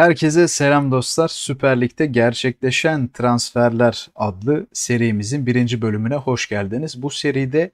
Herkese selam dostlar. Süper Lig'de gerçekleşen transferler adlı serimizin birinci bölümüne hoş geldiniz. Bu seride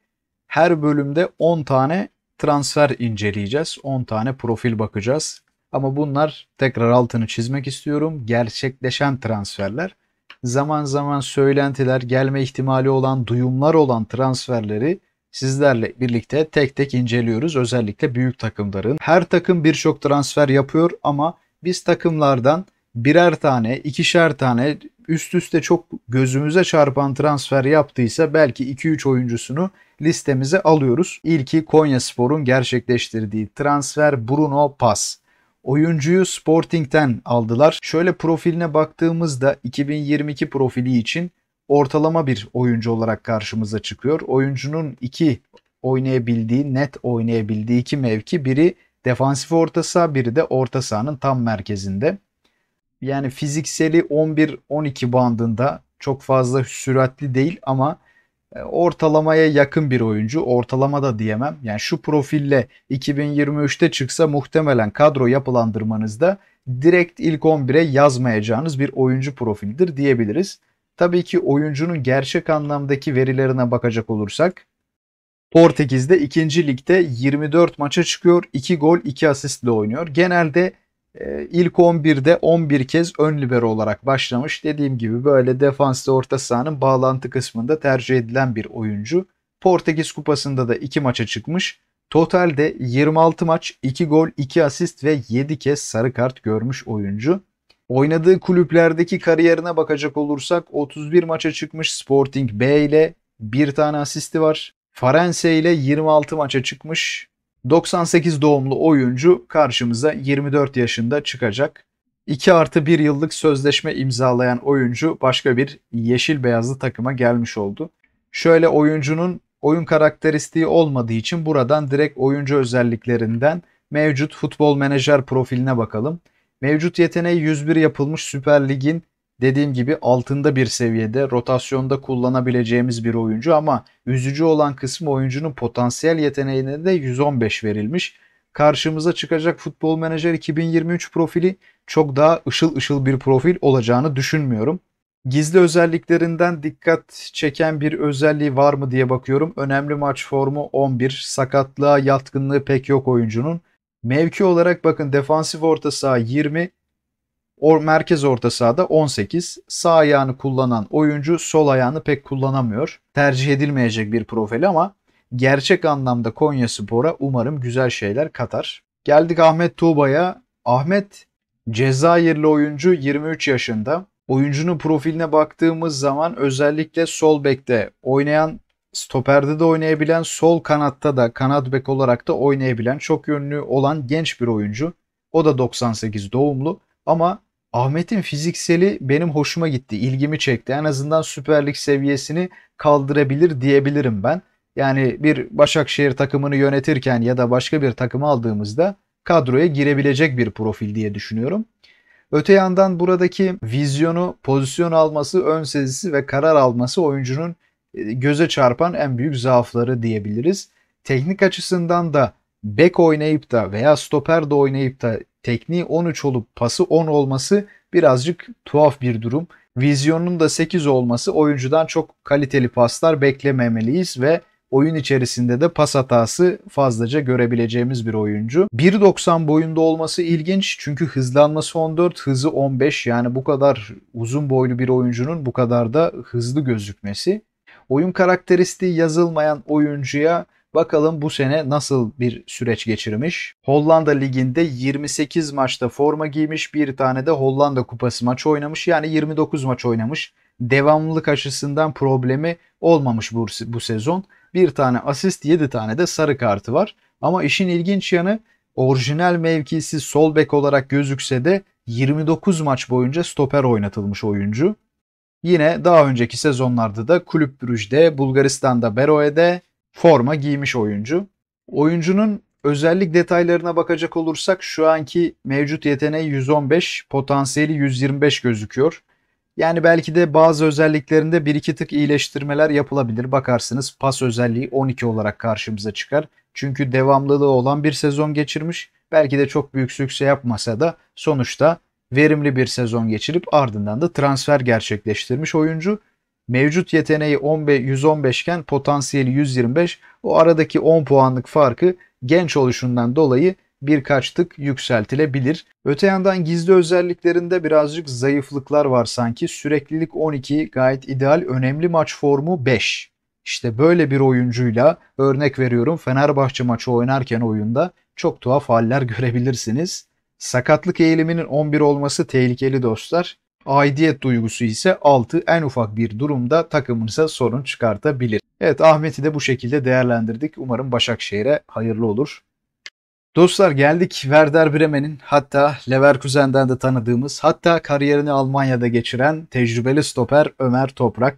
her bölümde 10 tane transfer inceleyeceğiz. 10 tane profil bakacağız. Ama bunlar tekrar altını çizmek istiyorum. Gerçekleşen transferler. Zaman zaman söylentiler, gelme ihtimali olan, duyumlar olan transferleri sizlerle birlikte tek tek inceliyoruz. Özellikle büyük takımların. Her takım birçok transfer yapıyor ama biz takımlardan birer tane, ikişer tane üst üste çok gözümüze çarpan transfer yaptıysa belki 2-3 oyuncusunu listemize alıyoruz. İlki Konya Spor'un gerçekleştirdiği transfer Bruno Pas. Oyuncuyu Sporting'den aldılar. Şöyle profiline baktığımızda 2022 profili için ortalama bir oyuncu olarak karşımıza çıkıyor. Oyuncunun iki oynayabildiği, net oynayabildiği iki mevki. Biri defansif orta saha, biri de orta sahanın tam merkezinde. Yani fizikseli 11-12 bandında çok fazla süratli değil ama e, ortalamaya yakın bir oyuncu. Ortalama da diyemem. Yani şu profille 2023'te çıksa muhtemelen kadro yapılandırmanızda direkt ilk 11'e yazmayacağınız bir oyuncu profildir diyebiliriz. Tabii ki oyuncunun gerçek anlamdaki verilerine bakacak olursak Portekiz'de 2. ligde 24 maça çıkıyor. 2 gol 2 asistle oynuyor. Genelde e, ilk 11'de 11 kez ön libero olarak başlamış. Dediğim gibi böyle defanslı orta sahanın bağlantı kısmında tercih edilen bir oyuncu. Portekiz Kupası'nda da 2 maça çıkmış. Totalde 26 maç, 2 gol, 2 asist ve 7 kez sarı kart görmüş oyuncu. Oynadığı kulüplerdeki kariyerine bakacak olursak 31 maça çıkmış Sporting B ile bir tane asisti var. Farense ile 26 maça çıkmış. 98 doğumlu oyuncu karşımıza 24 yaşında çıkacak. 2 artı 1 yıllık sözleşme imzalayan oyuncu başka bir yeşil beyazlı takıma gelmiş oldu. Şöyle oyuncunun oyun karakteristiği olmadığı için buradan direkt oyuncu özelliklerinden mevcut futbol menajer profiline bakalım. Mevcut yeteneği 101 yapılmış Süper Lig'in dediğim gibi altında bir seviyede rotasyonda kullanabileceğimiz bir oyuncu ama üzücü olan kısmı oyuncunun potansiyel yeteneğine de 115 verilmiş. Karşımıza çıkacak Futbol Menajer 2023 profili çok daha ışıl ışıl bir profil olacağını düşünmüyorum. Gizli özelliklerinden dikkat çeken bir özelliği var mı diye bakıyorum. Önemli maç formu 11. Sakatlığa yatkınlığı pek yok oyuncunun. Mevki olarak bakın defansif orta saha 20, o merkez orta sahada 18. Sağ ayağını kullanan oyuncu sol ayağını pek kullanamıyor. Tercih edilmeyecek bir profil ama gerçek anlamda Konya Spor'a umarım güzel şeyler katar. Geldik Ahmet Tuğba'ya. Ahmet Cezayirli oyuncu 23 yaşında. Oyuncunun profiline baktığımız zaman özellikle sol bekte oynayan, stoperde de oynayabilen, sol kanatta da kanat bek olarak da oynayabilen, çok yönlü olan genç bir oyuncu. O da 98 doğumlu ama Ahmet'in fizikseli benim hoşuma gitti, ilgimi çekti. En azından Süper Lig seviyesini kaldırabilir diyebilirim ben. Yani bir Başakşehir takımını yönetirken ya da başka bir takımı aldığımızda kadroya girebilecek bir profil diye düşünüyorum. Öte yandan buradaki vizyonu, pozisyon alması, ön sezisi ve karar alması oyuncunun e, göze çarpan en büyük zaafları diyebiliriz. Teknik açısından da bek oynayıp da veya stoper de oynayıp da tekniği 13 olup pası 10 olması birazcık tuhaf bir durum. Vizyonun da 8 olması oyuncudan çok kaliteli paslar beklememeliyiz ve oyun içerisinde de pas hatası fazlaca görebileceğimiz bir oyuncu. 1.90 boyunda olması ilginç çünkü hızlanması 14, hızı 15 yani bu kadar uzun boylu bir oyuncunun bu kadar da hızlı gözükmesi. Oyun karakteristiği yazılmayan oyuncuya Bakalım bu sene nasıl bir süreç geçirmiş. Hollanda liginde 28 maçta forma giymiş, bir tane de Hollanda kupası maç oynamış. Yani 29 maç oynamış. Devamlılık açısından problemi olmamış bu, bu sezon. Bir tane asist, 7 tane de sarı kartı var. Ama işin ilginç yanı orijinal mevkisi sol bek olarak gözükse de 29 maç boyunca stoper oynatılmış oyuncu. Yine daha önceki sezonlarda da Kulüp Brüj'de, Bulgaristan'da Beroe'de, forma giymiş oyuncu. Oyuncunun özellik detaylarına bakacak olursak şu anki mevcut yeteneği 115, potansiyeli 125 gözüküyor. Yani belki de bazı özelliklerinde bir iki tık iyileştirmeler yapılabilir. Bakarsınız pas özelliği 12 olarak karşımıza çıkar. Çünkü devamlılığı olan bir sezon geçirmiş. Belki de çok büyük sükse yapmasa da sonuçta verimli bir sezon geçirip ardından da transfer gerçekleştirmiş oyuncu. Mevcut yeteneği 15, 115 iken potansiyeli 125. O aradaki 10 puanlık farkı genç oluşundan dolayı birkaç tık yükseltilebilir. Öte yandan gizli özelliklerinde birazcık zayıflıklar var sanki. Süreklilik 12 gayet ideal. Önemli maç formu 5. İşte böyle bir oyuncuyla örnek veriyorum Fenerbahçe maçı oynarken oyunda çok tuhaf haller görebilirsiniz. Sakatlık eğiliminin 11 olması tehlikeli dostlar. Aidiyet duygusu ise 6 en ufak bir durumda takımınıza sorun çıkartabilir. Evet Ahmet'i de bu şekilde değerlendirdik. Umarım Başakşehir'e hayırlı olur. Dostlar geldik Werder Bremen'in hatta Leverkusen'den de tanıdığımız hatta kariyerini Almanya'da geçiren tecrübeli stoper Ömer Toprak.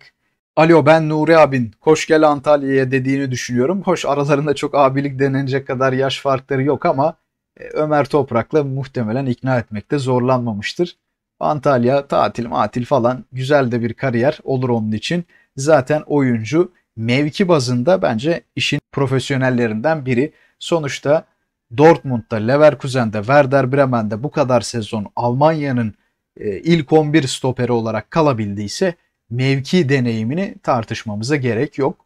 Alo ben Nuri abin hoş gel Antalya'ya dediğini düşünüyorum. Hoş aralarında çok abilik denenecek kadar yaş farkları yok ama e, Ömer Toprak'la muhtemelen ikna etmekte zorlanmamıştır. Antalya tatil matil falan güzel de bir kariyer olur onun için. Zaten oyuncu mevki bazında bence işin profesyonellerinden biri. Sonuçta Dortmund'da, Leverkusen'de, Werder Bremen'de bu kadar sezon Almanya'nın e, ilk 11 stoperi olarak kalabildiyse mevki deneyimini tartışmamıza gerek yok.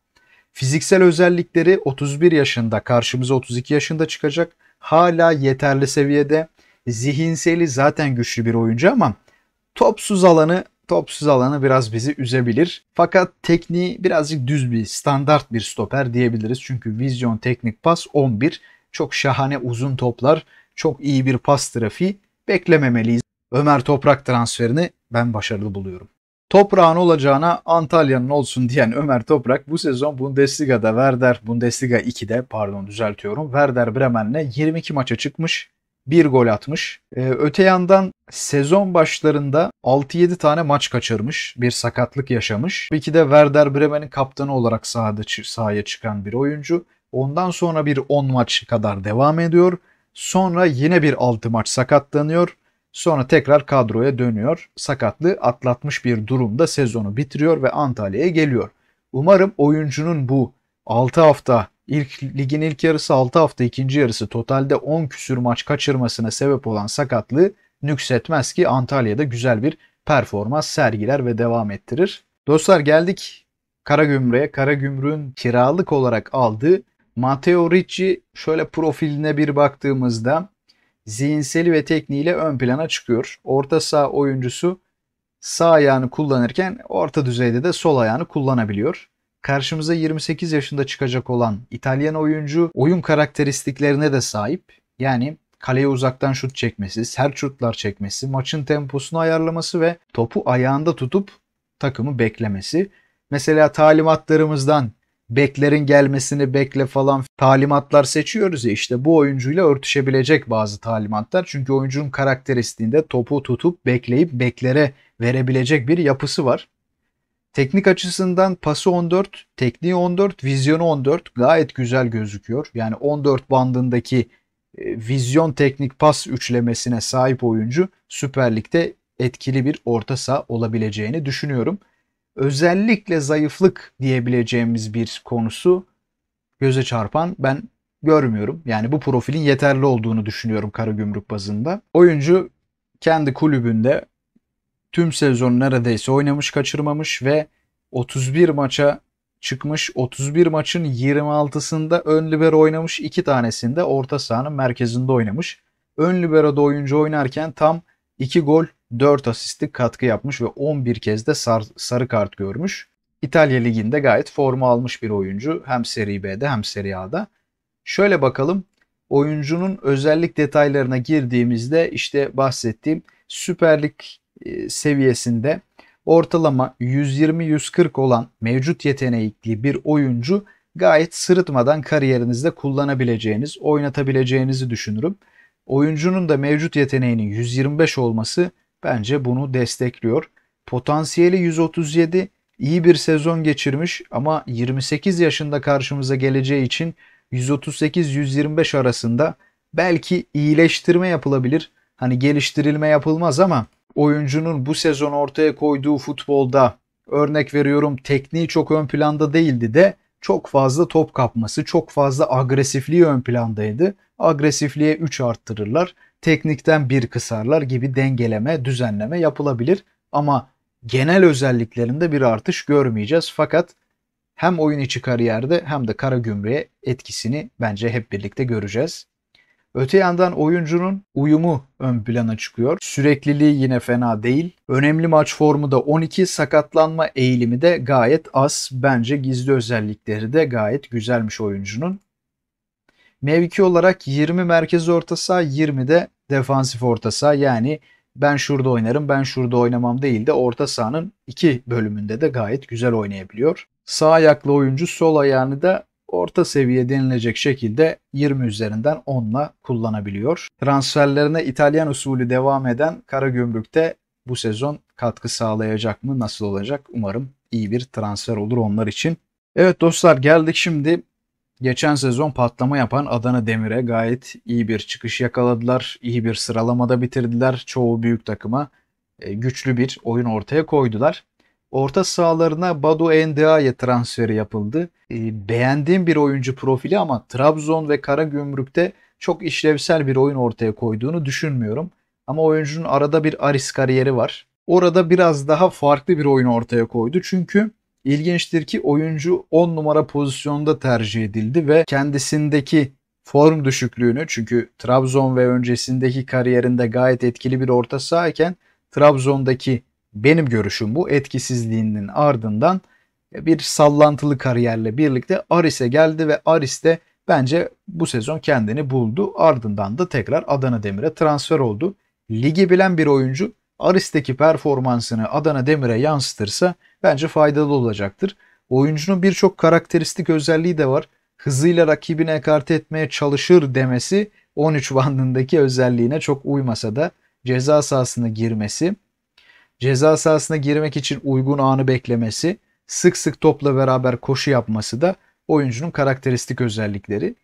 Fiziksel özellikleri 31 yaşında karşımıza 32 yaşında çıkacak. Hala yeterli seviyede zihinseli zaten güçlü bir oyuncu ama topsuz alanı topsuz alanı biraz bizi üzebilir. Fakat tekniği birazcık düz bir standart bir stoper diyebiliriz. Çünkü vizyon teknik pas 11. Çok şahane uzun toplar, çok iyi bir pas trafiği beklememeliyiz. Ömer Toprak transferini ben başarılı buluyorum. Toprağın olacağına Antalya'nın olsun diyen Ömer Toprak bu sezon Bundesliga'da Werder Bundesliga 2'de pardon düzeltiyorum Werder Bremen'le 22 maça çıkmış bir gol atmış. Ee, öte yandan sezon başlarında 6-7 tane maç kaçırmış. Bir sakatlık yaşamış. Tabii ki de Werder Bremen'in kaptanı olarak sahada, sahaya çıkan bir oyuncu. Ondan sonra bir 10 maç kadar devam ediyor. Sonra yine bir 6 maç sakatlanıyor. Sonra tekrar kadroya dönüyor. Sakatlığı atlatmış bir durumda sezonu bitiriyor ve Antalya'ya geliyor. Umarım oyuncunun bu 6 hafta İlk, ligin ilk yarısı 6 hafta ikinci yarısı totalde 10 küsür maç kaçırmasına sebep olan sakatlığı nüksetmez ki Antalya'da güzel bir performans sergiler ve devam ettirir. Dostlar geldik Karagümrük'e. Karagümrük'ün kiralık olarak aldığı Matteo Ricci şöyle profiline bir baktığımızda zihinseli ve tekniğiyle ön plana çıkıyor. Orta saha oyuncusu sağ ayağını kullanırken orta düzeyde de sol ayağını kullanabiliyor. Karşımıza 28 yaşında çıkacak olan İtalyan oyuncu oyun karakteristiklerine de sahip. Yani kaleye uzaktan şut çekmesi, sert şutlar çekmesi, maçın temposunu ayarlaması ve topu ayağında tutup takımı beklemesi. Mesela talimatlarımızdan beklerin gelmesini bekle falan talimatlar seçiyoruz ya işte bu oyuncuyla örtüşebilecek bazı talimatlar. Çünkü oyuncunun karakteristiğinde topu tutup bekleyip beklere verebilecek bir yapısı var. Teknik açısından pası 14, tekniği 14, vizyonu 14 gayet güzel gözüküyor. Yani 14 bandındaki e, vizyon teknik pas üçlemesine sahip oyuncu Süper Lig'de etkili bir orta saha olabileceğini düşünüyorum. Özellikle zayıflık diyebileceğimiz bir konusu göze çarpan ben görmüyorum. Yani bu profilin yeterli olduğunu düşünüyorum Karagümrük bazında. Oyuncu kendi kulübünde Tüm sezon neredeyse oynamış kaçırmamış ve 31 maça çıkmış. 31 maçın 26'sında ön libero oynamış. 2 tanesinde orta sahanın merkezinde oynamış. Ön libero'da oyuncu oynarken tam 2 gol 4 asistlik katkı yapmış ve 11 kez de sar, sarı kart görmüş. İtalya Ligi'nde gayet forma almış bir oyuncu. Hem Serie B'de hem Serie A'da. Şöyle bakalım. Oyuncunun özellik detaylarına girdiğimizde işte bahsettiğim Süper Lig e, seviyesinde ortalama 120-140 olan mevcut yetenekli bir oyuncu gayet sırıtmadan kariyerinizde kullanabileceğiniz, oynatabileceğinizi düşünürüm. Oyuncunun da mevcut yeteneğinin 125 olması bence bunu destekliyor. Potansiyeli 137, iyi bir sezon geçirmiş ama 28 yaşında karşımıza geleceği için 138-125 arasında belki iyileştirme yapılabilir. Hani geliştirilme yapılmaz ama oyuncunun bu sezon ortaya koyduğu futbolda örnek veriyorum tekniği çok ön planda değildi de çok fazla top kapması, çok fazla agresifliği ön plandaydı. Agresifliğe 3 arttırırlar, teknikten 1 kısarlar gibi dengeleme, düzenleme yapılabilir. Ama genel özelliklerinde bir artış görmeyeceğiz. Fakat hem oyun içi kariyerde hem de kara gümrüğe etkisini bence hep birlikte göreceğiz. Öte yandan oyuncunun uyumu ön plana çıkıyor. Sürekliliği yine fena değil. Önemli maç formu da 12, sakatlanma eğilimi de gayet az. Bence gizli özellikleri de gayet güzelmiş oyuncunun. Mevki olarak 20 merkez orta saha, 20 de defansif orta saha. Yani ben şurada oynarım, ben şurada oynamam değil de orta sahanın iki bölümünde de gayet güzel oynayabiliyor. Sağ ayaklı oyuncu sol ayağını da orta seviye denilecek şekilde 20 üzerinden 10'la kullanabiliyor. Transferlerine İtalyan usulü devam eden Karagümrük'te bu sezon katkı sağlayacak mı? Nasıl olacak? Umarım iyi bir transfer olur onlar için. Evet dostlar geldik şimdi Geçen sezon patlama yapan Adana Demir'e gayet iyi bir çıkış yakaladılar. İyi bir sıralamada bitirdiler. Çoğu büyük takıma e, güçlü bir oyun ortaya koydular. Orta sahalarına Badu Endia'ya transferi yapıldı. E, beğendiğim bir oyuncu profili ama Trabzon ve Karagümrük'te çok işlevsel bir oyun ortaya koyduğunu düşünmüyorum. Ama oyuncunun arada bir Aris kariyeri var. Orada biraz daha farklı bir oyun ortaya koydu. Çünkü ilginçtir ki oyuncu 10 numara pozisyonda tercih edildi ve kendisindeki form düşüklüğünü çünkü Trabzon ve öncesindeki kariyerinde gayet etkili bir orta sahayken Trabzon'daki benim görüşüm bu etkisizliğinin ardından e, bir sallantılı kariyerle birlikte Aris'e geldi ve Aris de bence bu sezon kendini buldu. Ardından da tekrar Adana Demir'e transfer oldu. Ligi bilen bir oyuncu Aris'teki performansını Adana Demir'e yansıtırsa bence faydalı olacaktır. Oyuncunun birçok karakteristik özelliği de var. Hızıyla rakibine ekarte etmeye çalışır demesi 13 bandındaki özelliğine çok uymasa da ceza sahasına girmesi, ceza sahasına girmek için uygun anı beklemesi, sık sık topla beraber koşu yapması da oyuncunun karakteristik özellikleri.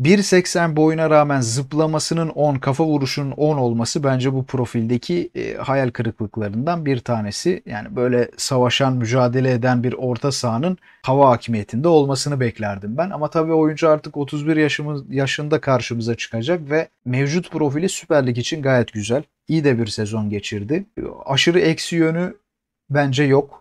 1.80 boyuna rağmen zıplamasının 10, kafa vuruşunun 10 olması bence bu profildeki e, hayal kırıklıklarından bir tanesi. Yani böyle savaşan, mücadele eden bir orta sahanın hava hakimiyetinde olmasını beklerdim ben. Ama tabii oyuncu artık 31 yaşımız, yaşında karşımıza çıkacak ve mevcut profili Süper Lig için gayet güzel. İyi de bir sezon geçirdi. Aşırı eksi yönü bence yok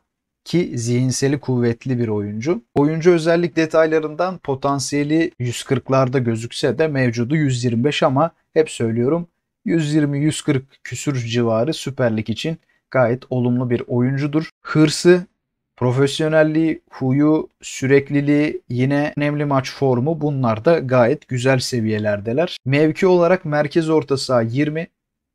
ki zihinseli kuvvetli bir oyuncu. Oyuncu özellik detaylarından potansiyeli 140'larda gözükse de mevcudu 125 ama hep söylüyorum 120-140 küsür civarı Süper Lig için gayet olumlu bir oyuncudur. Hırsı, profesyonelliği, huyu, sürekliliği, yine önemli maç formu bunlar da gayet güzel seviyelerdeler. Mevki olarak merkez orta saha 20,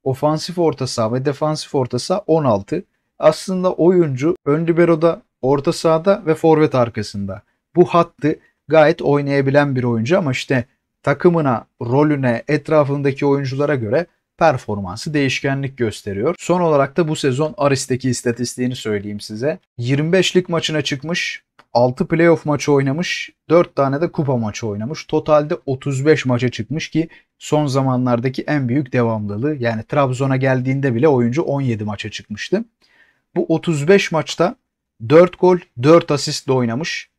ofansif orta saha ve defansif orta saha 16 aslında oyuncu ön libero'da, orta sahada ve forvet arkasında. Bu hattı gayet oynayabilen bir oyuncu ama işte takımına, rolüne, etrafındaki oyunculara göre performansı değişkenlik gösteriyor. Son olarak da bu sezon Aris'teki istatistiğini söyleyeyim size. 25'lik maçına çıkmış, 6 playoff maçı oynamış, 4 tane de kupa maçı oynamış. Totalde 35 maça çıkmış ki son zamanlardaki en büyük devamlılığı. Yani Trabzon'a geldiğinde bile oyuncu 17 maça çıkmıştı bu 35 maçta 4 gol 4 asistle oynamış.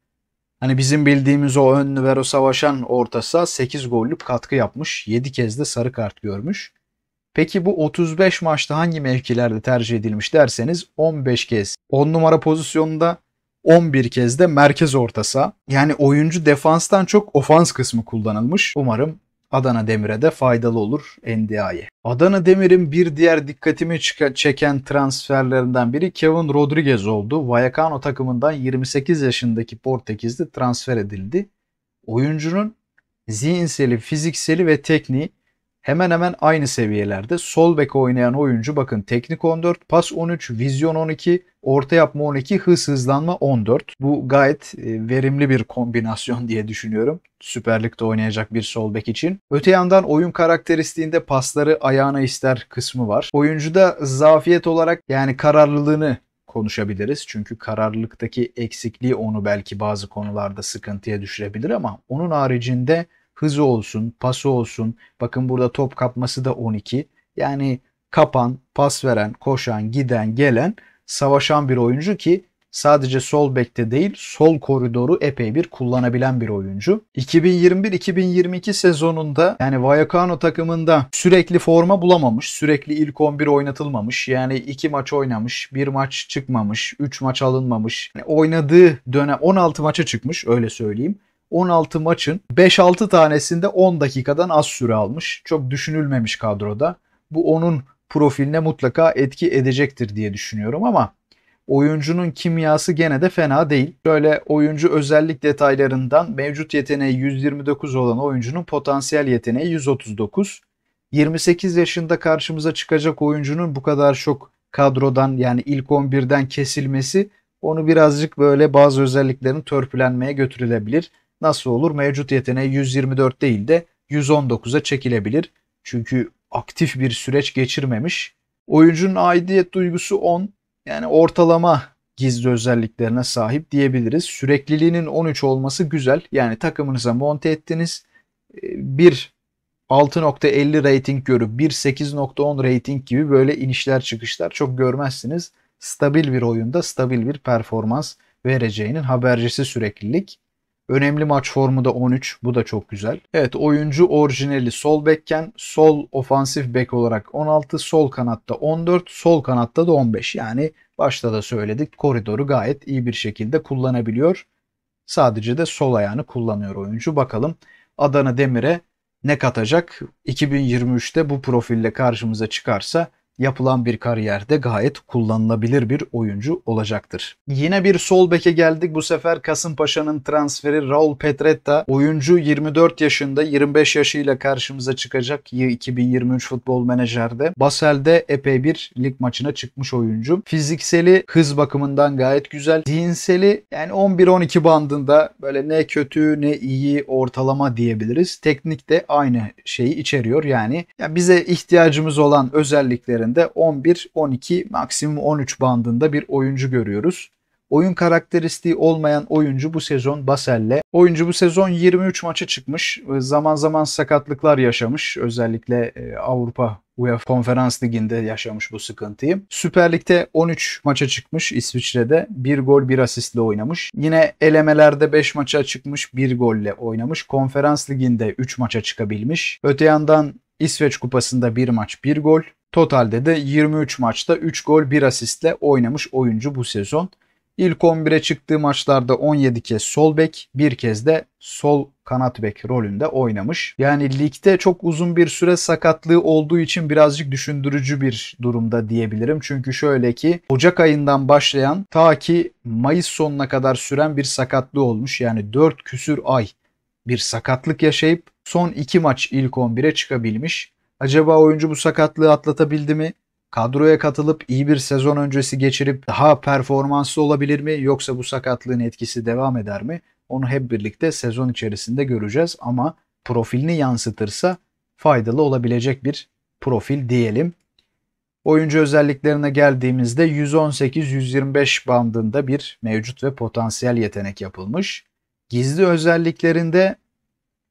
Hani bizim bildiğimiz o ön libero savaşan ortası 8 gollük katkı yapmış. 7 kez de sarı kart görmüş. Peki bu 35 maçta hangi mevkilerde tercih edilmiş derseniz 15 kez 10 numara pozisyonunda 11 kez de merkez ortası. Yani oyuncu defanstan çok ofans kısmı kullanılmış. Umarım Adana Demir'e de faydalı olur NDI'ye. Adana Demir'in bir diğer dikkatimi çeken transferlerinden biri Kevin Rodriguez oldu. Vallecano takımından 28 yaşındaki Portekizli transfer edildi. Oyuncunun zihinseli, fizikseli ve tekniği hemen hemen aynı seviyelerde. Sol bek oynayan oyuncu bakın teknik 14, pas 13, vizyon 12, orta yapma 12, hız hızlanma 14. Bu gayet e, verimli bir kombinasyon diye düşünüyorum. Süper Lig'de oynayacak bir sol bek için. Öte yandan oyun karakteristiğinde pasları ayağına ister kısmı var. Oyuncuda zafiyet olarak yani kararlılığını konuşabiliriz. Çünkü kararlılıktaki eksikliği onu belki bazı konularda sıkıntıya düşürebilir ama onun haricinde hızı olsun, pası olsun. Bakın burada top kapması da 12. Yani kapan, pas veren, koşan, giden, gelen, savaşan bir oyuncu ki sadece sol bekte değil sol koridoru epey bir kullanabilen bir oyuncu. 2021-2022 sezonunda yani Vallecano takımında sürekli forma bulamamış, sürekli ilk 11 oynatılmamış. Yani 2 maç oynamış, 1 maç çıkmamış, 3 maç alınmamış. Yani oynadığı dönem 16 maça çıkmış öyle söyleyeyim. 16 maçın 5-6 tanesinde 10 dakikadan az süre almış. Çok düşünülmemiş kadroda. Bu onun profiline mutlaka etki edecektir diye düşünüyorum ama oyuncunun kimyası gene de fena değil. Böyle oyuncu özellik detaylarından mevcut yeteneği 129 olan oyuncunun potansiyel yeteneği 139. 28 yaşında karşımıza çıkacak oyuncunun bu kadar çok kadrodan yani ilk 11'den kesilmesi onu birazcık böyle bazı özelliklerin törpülenmeye götürülebilir nasıl olur? Mevcut yeteneği 124 değil de 119'a çekilebilir. Çünkü aktif bir süreç geçirmemiş. Oyuncunun aidiyet duygusu 10. Yani ortalama gizli özelliklerine sahip diyebiliriz. Sürekliliğinin 13 olması güzel. Yani takımınıza monte ettiniz. Ee, bir 6.50 rating görüp bir 8.10 rating gibi böyle inişler çıkışlar çok görmezsiniz. Stabil bir oyunda stabil bir performans vereceğinin habercisi süreklilik. Önemli maç formu da 13. Bu da çok güzel. Evet oyuncu orijinali sol bekken sol ofansif bek olarak 16, sol kanatta 14, sol kanatta da 15. Yani başta da söyledik koridoru gayet iyi bir şekilde kullanabiliyor. Sadece de sol ayağını kullanıyor oyuncu. Bakalım Adana Demir'e ne katacak? 2023'te bu profille karşımıza çıkarsa yapılan bir kariyerde gayet kullanılabilir bir oyuncu olacaktır. Yine bir sol beke geldik. Bu sefer Kasımpaşa'nın transferi Raul Petretta. Oyuncu 24 yaşında 25 yaşıyla karşımıza çıkacak 2023 futbol menajerde. Basel'de epey bir lig maçına çıkmış oyuncu. Fizikseli hız bakımından gayet güzel. Zihinseli yani 11-12 bandında böyle ne kötü ne iyi ortalama diyebiliriz. Teknik de aynı şeyi içeriyor. Yani ya bize ihtiyacımız olan özelliklerin değerlerinde 11, 12, maksimum 13 bandında bir oyuncu görüyoruz. Oyun karakteristiği olmayan oyuncu bu sezon Basel'le. Oyuncu bu sezon 23 maça çıkmış. Zaman zaman sakatlıklar yaşamış. Özellikle e, Avrupa UEFA Konferans Ligi'nde yaşamış bu sıkıntıyı. Süper Lig'de 13 maça çıkmış İsviçre'de. 1 gol 1 asistle oynamış. Yine elemelerde 5 maça çıkmış 1 golle oynamış. Konferans Ligi'nde 3 maça çıkabilmiş. Öte yandan İsveç Kupası'nda 1 maç 1 gol. Totalde de 23 maçta 3 gol 1 asistle oynamış oyuncu bu sezon. İlk 11'e çıktığı maçlarda 17 kez sol bek, bir kez de sol kanat bek rolünde oynamış. Yani ligde çok uzun bir süre sakatlığı olduğu için birazcık düşündürücü bir durumda diyebilirim. Çünkü şöyle ki Ocak ayından başlayan ta ki Mayıs sonuna kadar süren bir sakatlığı olmuş. Yani 4 küsür ay bir sakatlık yaşayıp Son 2 maç ilk 11'e çıkabilmiş. Acaba oyuncu bu sakatlığı atlatabildi mi? Kadroya katılıp iyi bir sezon öncesi geçirip daha performanslı olabilir mi? Yoksa bu sakatlığın etkisi devam eder mi? Onu hep birlikte sezon içerisinde göreceğiz ama profilini yansıtırsa faydalı olabilecek bir profil diyelim. Oyuncu özelliklerine geldiğimizde 118-125 bandında bir mevcut ve potansiyel yetenek yapılmış. Gizli özelliklerinde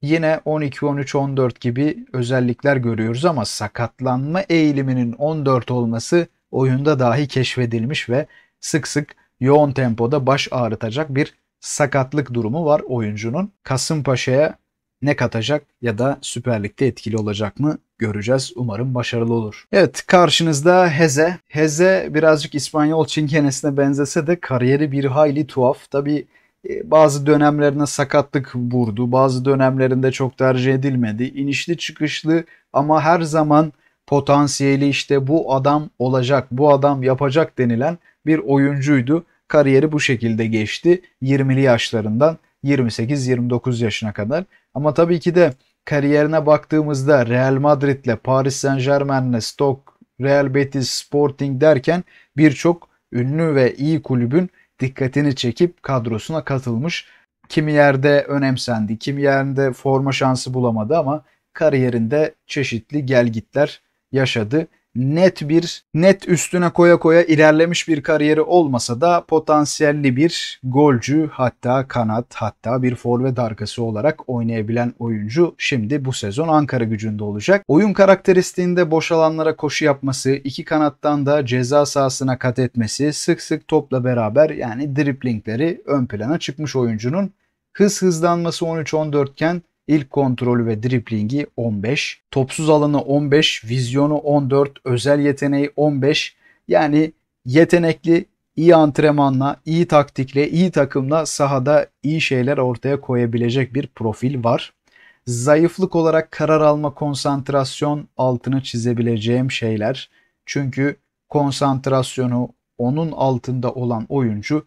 yine 12, 13, 14 gibi özellikler görüyoruz ama sakatlanma eğiliminin 14 olması oyunda dahi keşfedilmiş ve sık sık yoğun tempoda baş ağrıtacak bir sakatlık durumu var oyuncunun. Kasımpaşa'ya ne katacak ya da Süper Lig'de etkili olacak mı göreceğiz. Umarım başarılı olur. Evet karşınızda Heze. Heze birazcık İspanyol çinkenesine benzese de kariyeri bir hayli tuhaf. Tabi e, bazı dönemlerine sakatlık vurdu. Bazı dönemlerinde çok tercih edilmedi. İnişli çıkışlı ama her zaman potansiyeli işte bu adam olacak, bu adam yapacak denilen bir oyuncuydu. Kariyeri bu şekilde geçti. 20'li yaşlarından 28-29 yaşına kadar. Ama tabii ki de kariyerine baktığımızda Real Madrid'le, Paris Saint-Germain'le, Stoke, Real Betis, Sporting derken birçok ünlü ve iyi kulübün dikkatini çekip kadrosuna katılmış. Kimi yerde önemsendi, kimi yerde forma şansı bulamadı ama kariyerinde çeşitli gelgitler yaşadı net bir net üstüne koya koya ilerlemiş bir kariyeri olmasa da potansiyelli bir golcü hatta kanat hatta bir forvet arkası olarak oynayabilen oyuncu şimdi bu sezon Ankara gücünde olacak. Oyun karakteristiğinde boş alanlara koşu yapması, iki kanattan da ceza sahasına kat etmesi, sık sık topla beraber yani driplingleri ön plana çıkmış oyuncunun hız hızlanması 13-14 iken İlk kontrolü ve driplingi 15. Topsuz alanı 15, vizyonu 14, özel yeteneği 15. Yani yetenekli, iyi antrenmanla, iyi taktikle, iyi takımla sahada iyi şeyler ortaya koyabilecek bir profil var. Zayıflık olarak karar alma, konsantrasyon altını çizebileceğim şeyler. Çünkü konsantrasyonu onun altında olan oyuncu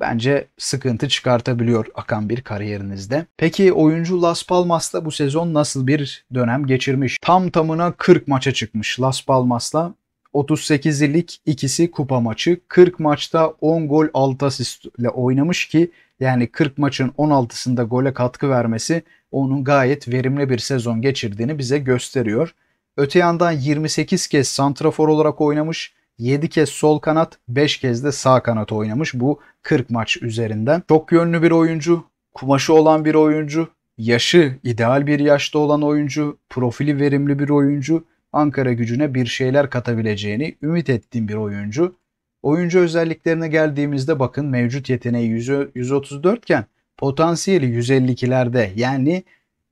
bence sıkıntı çıkartabiliyor akan bir kariyerinizde. Peki oyuncu Las Palmas'ta bu sezon nasıl bir dönem geçirmiş? Tam tamına 40 maça çıkmış Las Palmas'la. 38 lig ikisi kupa maçı. 40 maçta 10 gol 6 asistle oynamış ki yani 40 maçın 16'sında gole katkı vermesi onun gayet verimli bir sezon geçirdiğini bize gösteriyor. Öte yandan 28 kez santrafor olarak oynamış. 7 kez sol kanat, 5 kez de sağ kanat oynamış bu 40 maç üzerinden. Çok yönlü bir oyuncu, kumaşı olan bir oyuncu, yaşı ideal bir yaşta olan oyuncu, profili verimli bir oyuncu, Ankara gücüne bir şeyler katabileceğini ümit ettiğim bir oyuncu. Oyuncu özelliklerine geldiğimizde bakın mevcut yeteneği 134 iken potansiyeli 152'lerde yani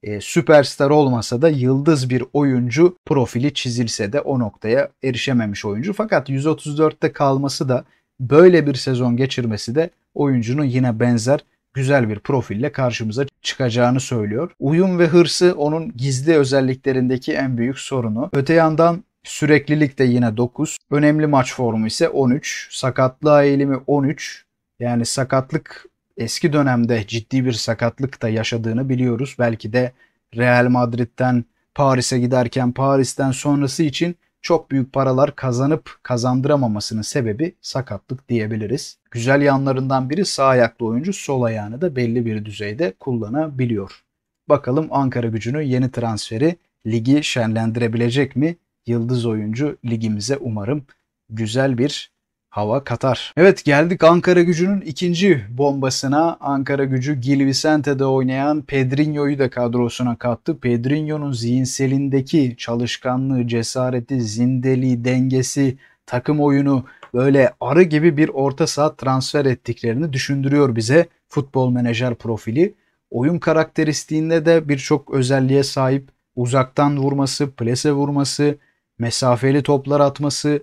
e, süperstar olmasa da yıldız bir oyuncu profili çizilse de o noktaya erişememiş oyuncu. Fakat 134'te kalması da böyle bir sezon geçirmesi de oyuncunun yine benzer güzel bir profille karşımıza çıkacağını söylüyor. Uyum ve hırsı onun gizli özelliklerindeki en büyük sorunu. Öte yandan süreklilik de yine 9. Önemli maç formu ise 13. Sakatlığa eğilimi 13. Yani sakatlık eski dönemde ciddi bir sakatlık da yaşadığını biliyoruz. Belki de Real Madrid'den Paris'e giderken Paris'ten sonrası için çok büyük paralar kazanıp kazandıramamasının sebebi sakatlık diyebiliriz. Güzel yanlarından biri sağ ayaklı oyuncu sol ayağını da belli bir düzeyde kullanabiliyor. Bakalım Ankara gücünün yeni transferi ligi şenlendirebilecek mi? Yıldız oyuncu ligimize umarım güzel bir hava katar. Evet geldik Ankara gücünün ikinci bombasına. Ankara gücü Gil Vicente'de oynayan Pedrinho'yu da kadrosuna kattı. Pedrinho'nun zihinselindeki çalışkanlığı, cesareti, zindeliği, dengesi, takım oyunu böyle arı gibi bir orta saha transfer ettiklerini düşündürüyor bize futbol menajer profili. Oyun karakteristiğinde de birçok özelliğe sahip uzaktan vurması, plese vurması, mesafeli toplar atması,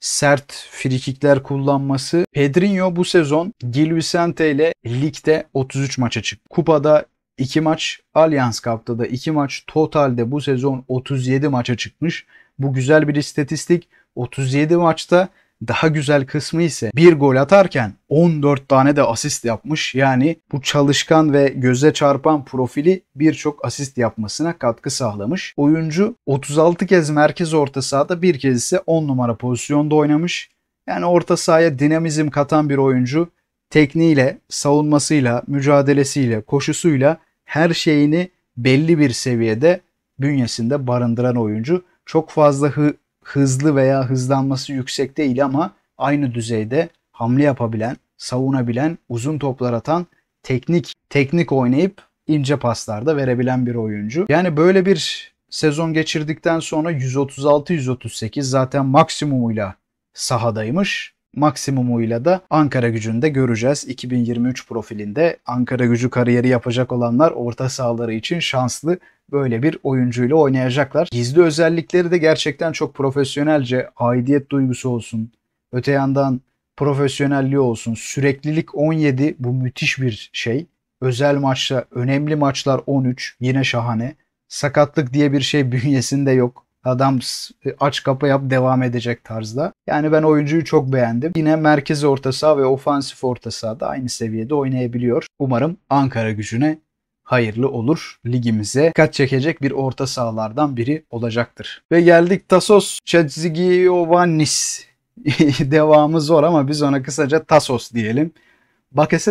sert frikikler kullanması. Pedrinho bu sezon Gil Vicente ile ligde 33 maça çıktı. Kupada 2 maç, Allianz Cup'ta da 2 maç. Totalde bu sezon 37 maça çıkmış. Bu güzel bir istatistik. 37 maçta daha güzel kısmı ise bir gol atarken 14 tane de asist yapmış. Yani bu çalışkan ve göze çarpan profili birçok asist yapmasına katkı sağlamış. Oyuncu 36 kez merkez orta sahada bir kez ise 10 numara pozisyonda oynamış. Yani orta sahaya dinamizm katan bir oyuncu tekniğiyle, savunmasıyla, mücadelesiyle, koşusuyla her şeyini belli bir seviyede bünyesinde barındıran oyuncu. Çok fazla hı, hızlı veya hızlanması yüksek değil ama aynı düzeyde hamle yapabilen, savunabilen, uzun toplar atan, teknik teknik oynayıp ince paslarda verebilen bir oyuncu. Yani böyle bir sezon geçirdikten sonra 136-138 zaten maksimumuyla sahadaymış maksimumuyla da Ankara gücünü de göreceğiz. 2023 profilinde Ankara gücü kariyeri yapacak olanlar orta sahaları için şanslı böyle bir oyuncuyla oynayacaklar. Gizli özellikleri de gerçekten çok profesyonelce aidiyet duygusu olsun. Öte yandan profesyonelliği olsun. Süreklilik 17 bu müthiş bir şey. Özel maçta önemli maçlar 13 yine şahane. Sakatlık diye bir şey bünyesinde yok. Adam e, aç kapı yap devam edecek tarzda. Yani ben oyuncuyu çok beğendim. Yine merkez orta saha ve ofansif orta saha da aynı seviyede oynayabiliyor. Umarım Ankara gücüne hayırlı olur. Ligimize kat çekecek bir orta sahalardan biri olacaktır. Ve geldik Tasos Chadzigiyovannis. Devamı zor ama biz ona kısaca Tasos diyelim.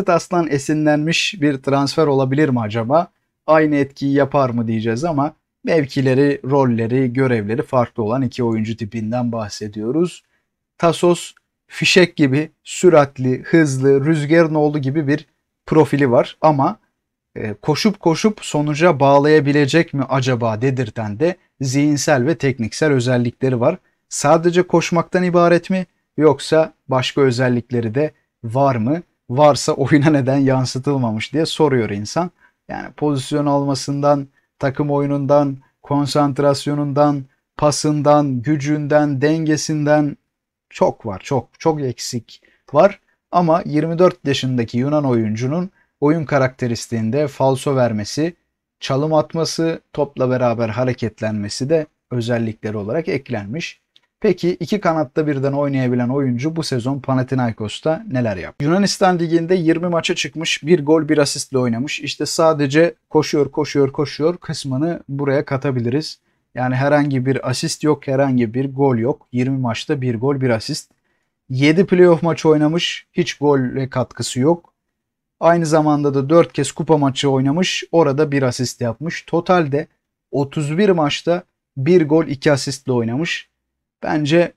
aslan esinlenmiş bir transfer olabilir mi acaba? Aynı etkiyi yapar mı diyeceğiz ama Mevkileri, rolleri, görevleri farklı olan iki oyuncu tipinden bahsediyoruz. Tasos fişek gibi süratli, hızlı, rüzgarın oğlu gibi bir profili var ama e, koşup koşup sonuca bağlayabilecek mi acaba dedirten de zihinsel ve tekniksel özellikleri var. Sadece koşmaktan ibaret mi yoksa başka özellikleri de var mı? Varsa oyuna neden yansıtılmamış diye soruyor insan. Yani pozisyon almasından takım oyunundan, konsantrasyonundan, pasından, gücünden, dengesinden çok var. Çok çok eksik var. Ama 24 yaşındaki Yunan oyuncunun oyun karakteristiğinde falso vermesi, çalım atması, topla beraber hareketlenmesi de özellikleri olarak eklenmiş. Peki iki kanatta birden oynayabilen oyuncu bu sezon Panathinaikos'ta neler yaptı? Yunanistan liginde 20 maça çıkmış, bir gol bir asistle oynamış. İşte sadece koşuyor, koşuyor, koşuyor kısmını buraya katabiliriz. Yani herhangi bir asist yok, herhangi bir gol yok. 20 maçta bir gol bir asist. 7 playoff maçı oynamış, hiç gol ve katkısı yok. Aynı zamanda da 4 kez kupa maçı oynamış, orada bir asist yapmış. Totalde 31 maçta bir gol iki asistle oynamış. Bence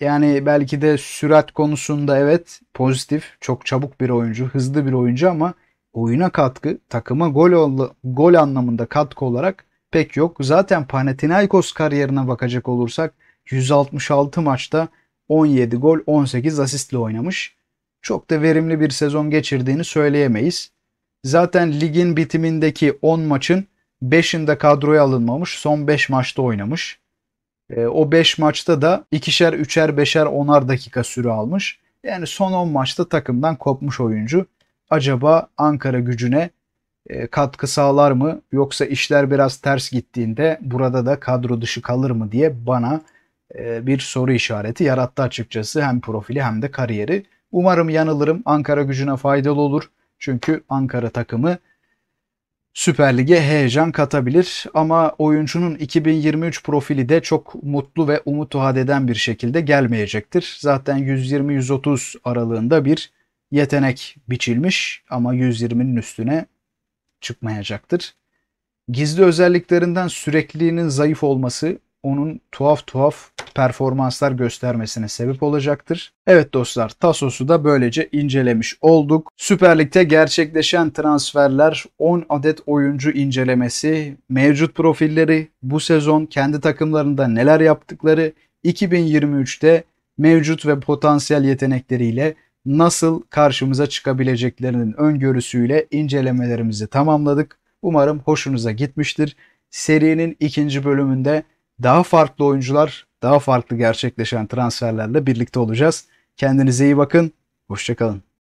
yani belki de sürat konusunda evet pozitif, çok çabuk bir oyuncu, hızlı bir oyuncu ama oyuna katkı, takıma gol oldu, gol anlamında katkı olarak pek yok. Zaten Panathinaikos kariyerine bakacak olursak 166 maçta 17 gol, 18 asistle oynamış. Çok da verimli bir sezon geçirdiğini söyleyemeyiz. Zaten ligin bitimindeki 10 maçın 5'inde kadroya alınmamış, son 5 maçta oynamış. E, o 5 maçta da ikişer, üçer, beşer, onar dakika süre almış. Yani son 10 maçta takımdan kopmuş oyuncu. Acaba Ankara gücüne e, katkı sağlar mı yoksa işler biraz ters gittiğinde burada da kadro dışı kalır mı diye bana e, bir soru işareti yarattı açıkçası hem profili hem de kariyeri. Umarım yanılırım. Ankara gücüne faydalı olur. Çünkü Ankara takımı Süper Lig'e heyecan katabilir ama oyuncunun 2023 profili de çok mutlu ve umut vaat eden bir şekilde gelmeyecektir. Zaten 120-130 aralığında bir yetenek biçilmiş ama 120'nin üstüne çıkmayacaktır. Gizli özelliklerinden sürekliliğinin zayıf olması onun tuhaf tuhaf performanslar göstermesine sebep olacaktır. Evet dostlar Tasos'u da böylece incelemiş olduk. Süper Lig'de gerçekleşen transferler 10 adet oyuncu incelemesi, mevcut profilleri, bu sezon kendi takımlarında neler yaptıkları, 2023'te mevcut ve potansiyel yetenekleriyle nasıl karşımıza çıkabileceklerinin öngörüsüyle incelemelerimizi tamamladık. Umarım hoşunuza gitmiştir. Serinin ikinci bölümünde daha farklı oyuncular, daha farklı gerçekleşen transferlerle birlikte olacağız. Kendinize iyi bakın, hoşçakalın.